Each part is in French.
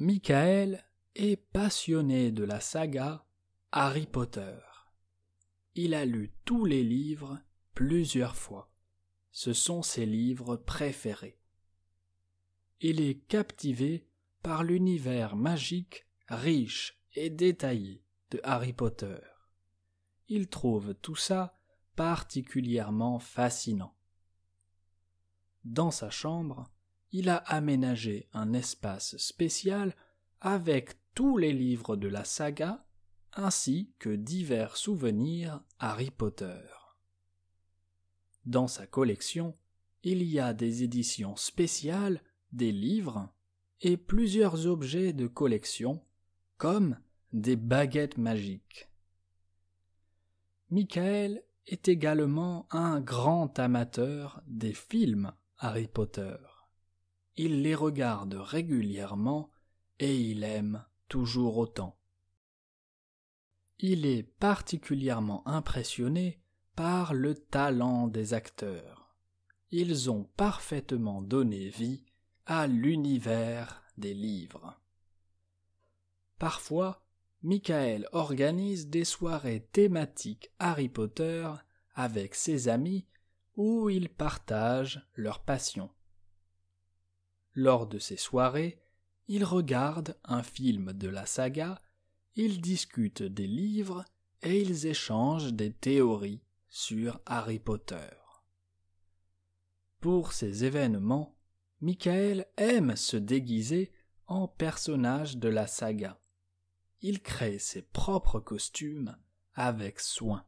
Michael est passionné de la saga Harry Potter. Il a lu tous les livres plusieurs fois. Ce sont ses livres préférés. Il est captivé par l'univers magique riche et détaillé de Harry Potter. Il trouve tout ça particulièrement fascinant. Dans sa chambre, il a aménagé un espace spécial avec tous les livres de la saga ainsi que divers souvenirs Harry Potter. Dans sa collection, il y a des éditions spéciales des livres et plusieurs objets de collection comme des baguettes magiques. Michael est également un grand amateur des films Harry Potter il les regarde régulièrement et il aime toujours autant. Il est particulièrement impressionné par le talent des acteurs. Ils ont parfaitement donné vie à l'univers des livres. Parfois, Michael organise des soirées thématiques Harry Potter avec ses amis où ils partagent leur passion. Lors de ces soirées, ils regardent un film de la saga, ils discutent des livres et ils échangent des théories sur Harry Potter. Pour ces événements, Michael aime se déguiser en personnage de la saga. Il crée ses propres costumes avec soin.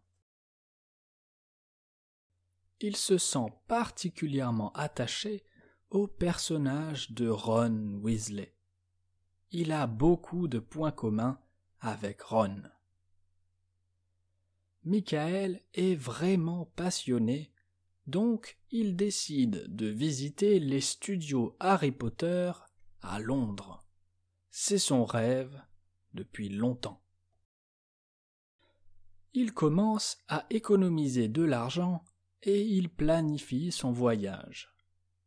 Il se sent particulièrement attaché au personnage de Ron Weasley. Il a beaucoup de points communs avec Ron. Michael est vraiment passionné, donc il décide de visiter les studios Harry Potter à Londres. C'est son rêve depuis longtemps. Il commence à économiser de l'argent et il planifie son voyage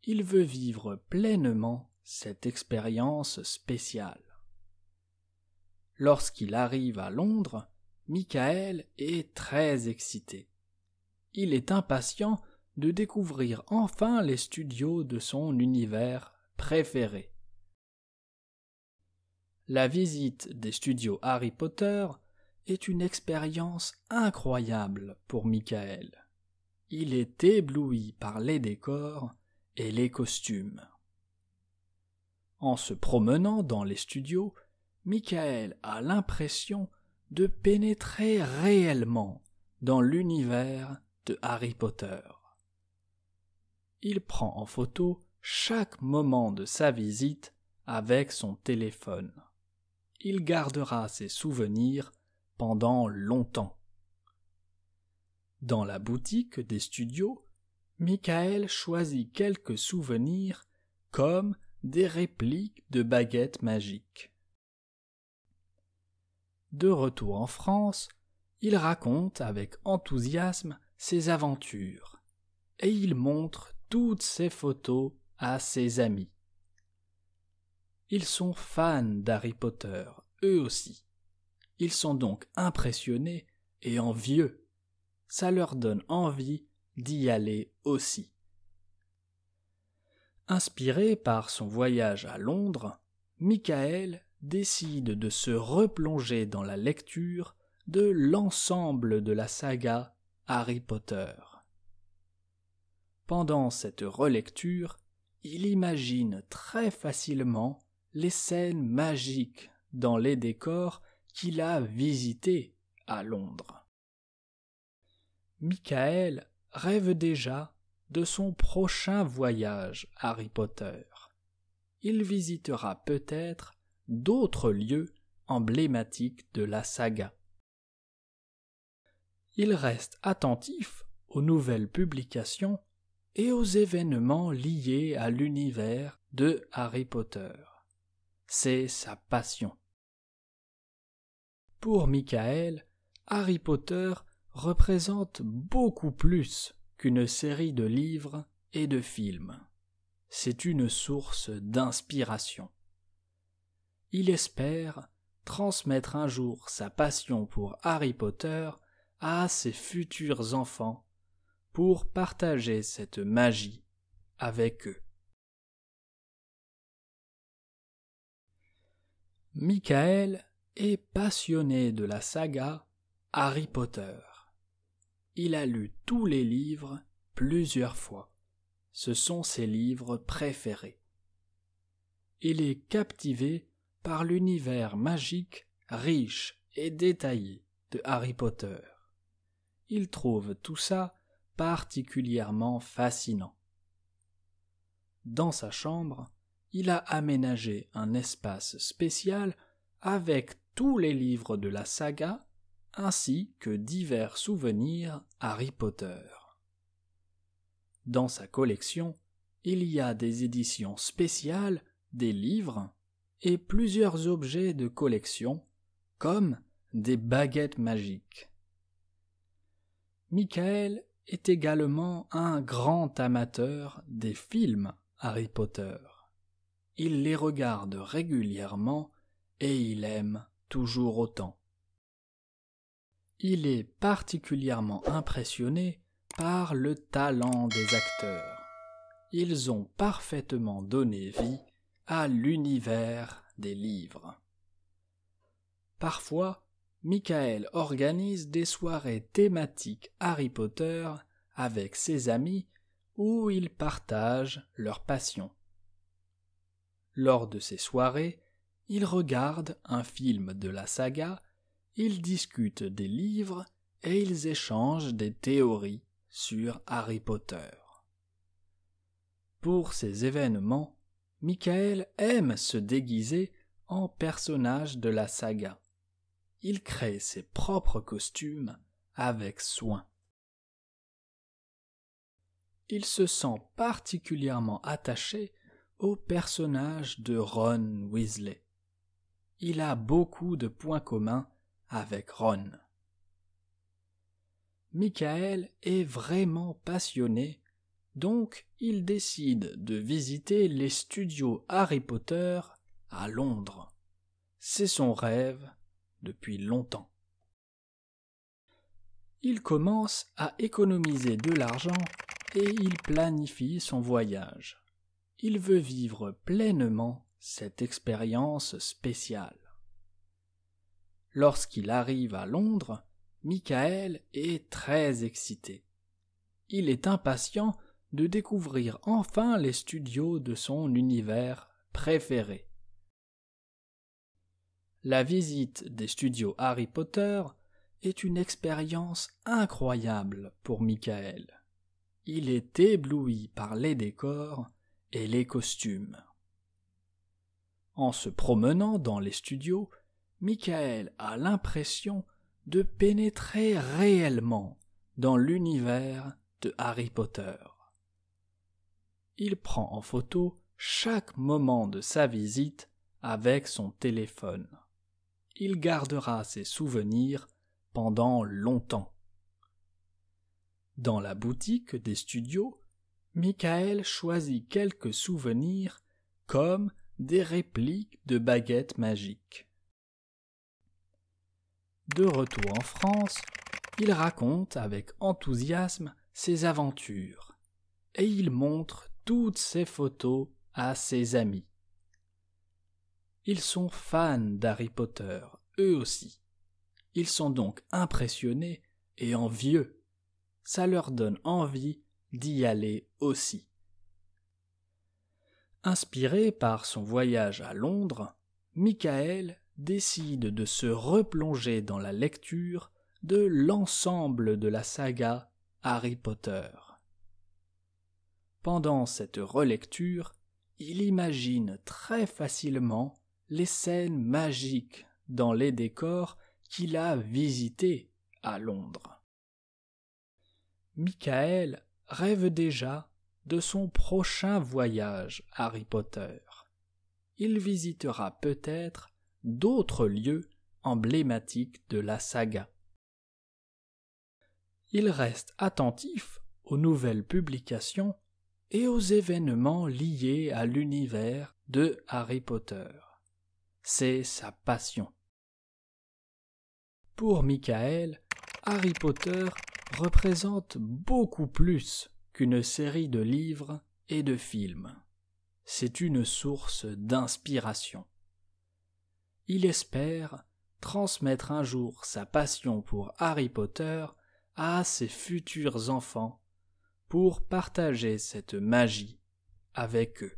il veut vivre pleinement cette expérience spéciale. Lorsqu'il arrive à Londres, Michael est très excité. Il est impatient de découvrir enfin les studios de son univers préféré. La visite des studios Harry Potter est une expérience incroyable pour Michael. Il est ébloui par les décors les costumes. En se promenant dans les studios, Michael a l'impression de pénétrer réellement dans l'univers de Harry Potter. Il prend en photo chaque moment de sa visite avec son téléphone. Il gardera ses souvenirs pendant longtemps. Dans la boutique des studios, Michael choisit quelques souvenirs comme des répliques de baguettes magiques. De retour en France, il raconte avec enthousiasme ses aventures et il montre toutes ses photos à ses amis. Ils sont fans d'Harry Potter, eux aussi. Ils sont donc impressionnés et envieux. Ça leur donne envie d'y aller aussi. Inspiré par son voyage à Londres, Michael décide de se replonger dans la lecture de l'ensemble de la saga Harry Potter. Pendant cette relecture, il imagine très facilement les scènes magiques dans les décors qu'il a visités à Londres. Michael rêve déjà de son prochain voyage Harry Potter. Il visitera peut-être d'autres lieux emblématiques de la saga. Il reste attentif aux nouvelles publications et aux événements liés à l'univers de Harry Potter. C'est sa passion. Pour Michael, Harry Potter représente beaucoup plus une série de livres et de films. C'est une source d'inspiration. Il espère transmettre un jour sa passion pour Harry Potter à ses futurs enfants pour partager cette magie avec eux. Michael est passionné de la saga Harry Potter. Il a lu tous les livres plusieurs fois. Ce sont ses livres préférés. Il est captivé par l'univers magique riche et détaillé de Harry Potter. Il trouve tout ça particulièrement fascinant. Dans sa chambre, il a aménagé un espace spécial avec tous les livres de la saga ainsi que divers souvenirs Harry Potter. Dans sa collection, il y a des éditions spéciales, des livres et plusieurs objets de collection, comme des baguettes magiques. Michael est également un grand amateur des films Harry Potter. Il les regarde régulièrement et il aime toujours autant. Il est particulièrement impressionné par le talent des acteurs. Ils ont parfaitement donné vie à l'univers des livres. Parfois, Michael organise des soirées thématiques Harry Potter avec ses amis où ils partagent leur passion. Lors de ces soirées, il regarde un film de la saga ils discutent des livres et ils échangent des théories sur Harry Potter. Pour ces événements, Michael aime se déguiser en personnage de la saga. Il crée ses propres costumes avec soin. Il se sent particulièrement attaché au personnage de Ron Weasley. Il a beaucoup de points communs avec Ron. Michael est vraiment passionné, donc il décide de visiter les studios Harry Potter à Londres. C'est son rêve depuis longtemps. Il commence à économiser de l'argent et il planifie son voyage. Il veut vivre pleinement cette expérience spéciale. Lorsqu'il arrive à Londres, Michael est très excité. Il est impatient de découvrir enfin les studios de son univers préféré. La visite des studios Harry Potter est une expérience incroyable pour Michael. Il est ébloui par les décors et les costumes. En se promenant dans les studios, Michael a l'impression de pénétrer réellement dans l'univers de Harry Potter. Il prend en photo chaque moment de sa visite avec son téléphone. Il gardera ses souvenirs pendant longtemps. Dans la boutique des studios, Michael choisit quelques souvenirs comme des répliques de baguettes magiques. De retour en France, il raconte avec enthousiasme ses aventures et il montre toutes ses photos à ses amis. Ils sont fans d'Harry Potter, eux aussi. Ils sont donc impressionnés et envieux. Ça leur donne envie d'y aller aussi. Inspiré par son voyage à Londres, Michael décide de se replonger dans la lecture de l'ensemble de la saga Harry Potter. Pendant cette relecture, il imagine très facilement les scènes magiques dans les décors qu'il a visités à Londres. Michael rêve déjà de son prochain voyage Harry Potter. Il visitera peut-être d'autres lieux emblématiques de la saga. Il reste attentif aux nouvelles publications et aux événements liés à l'univers de Harry Potter. C'est sa passion. Pour Michael, Harry Potter représente beaucoup plus qu'une série de livres et de films. C'est une source d'inspiration il espère transmettre un jour sa passion pour Harry Potter à ses futurs enfants pour partager cette magie avec eux.